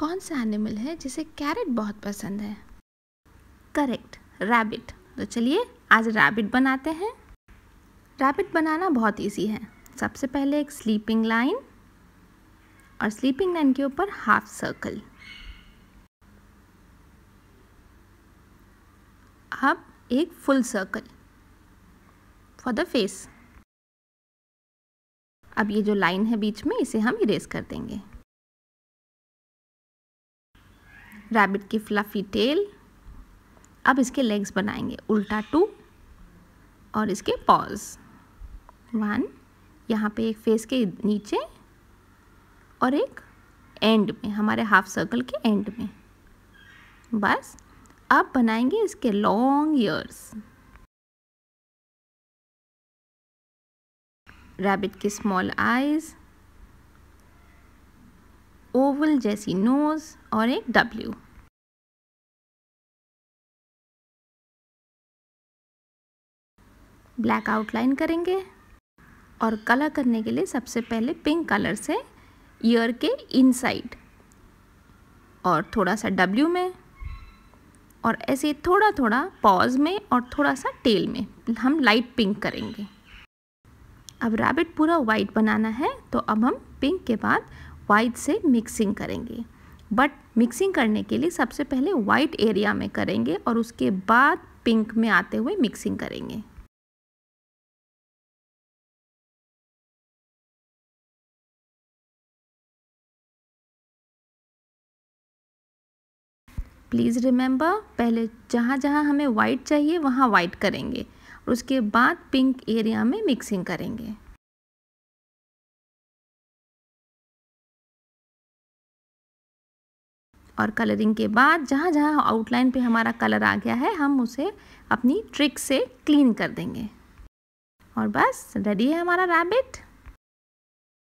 कौन सा एनिमल है जिसे कैरेट बहुत पसंद है करेक्ट रैबिट तो चलिए आज रैबिट बनाते हैं रैबिट बनाना बहुत ईजी है सबसे पहले एक स्लीपिंग लाइन और स्लीपिंग लाइन के ऊपर हाफ सर्कल अब एक full circle for the face अब ये जो लाइन है बीच में इसे हम इरेज कर देंगे रैबिट की फ्लफी टेल अब इसके लेग्स बनाएंगे उल्टा टू और इसके पॉज वन यहाँ पे एक फेस के नीचे और एक एंड में हमारे हाफ सर्कल के एंड में बस अब बनाएंगे इसके लॉन्ग ईयर्स रैबिट की स्मॉल आइज़ ओवल जैसी नोज़ और एक डब्ल्यू ब्लैक आउटलाइन करेंगे और कलर करने के लिए सबसे पहले पिंक कलर से ईयर के इनसाइड और थोड़ा सा डब्ल्यू में और ऐसे थोड़ा थोड़ा पॉज में और थोड़ा सा टेल में हम लाइट पिंक करेंगे अब रैबिट पूरा वाइट बनाना है तो अब हम पिंक के बाद वाइट से मिक्सिंग करेंगे बट मिक्सिंग करने के लिए सबसे पहले वाइट एरिया में करेंगे और उसके बाद पिंक में आते हुए मिक्सिंग करेंगे प्लीज़ रिमेंबर पहले जहाँ जहाँ हमें वाइट चाहिए वहाँ वाइट करेंगे और उसके बाद पिंक एरिया में मिक्सिंग करेंगे और कलरिंग के बाद जहाँ जहाँ आउटलाइन पे हमारा कलर आ गया है हम उसे अपनी ट्रिक से क्लीन कर देंगे और बस रेडी है हमारा रैबिट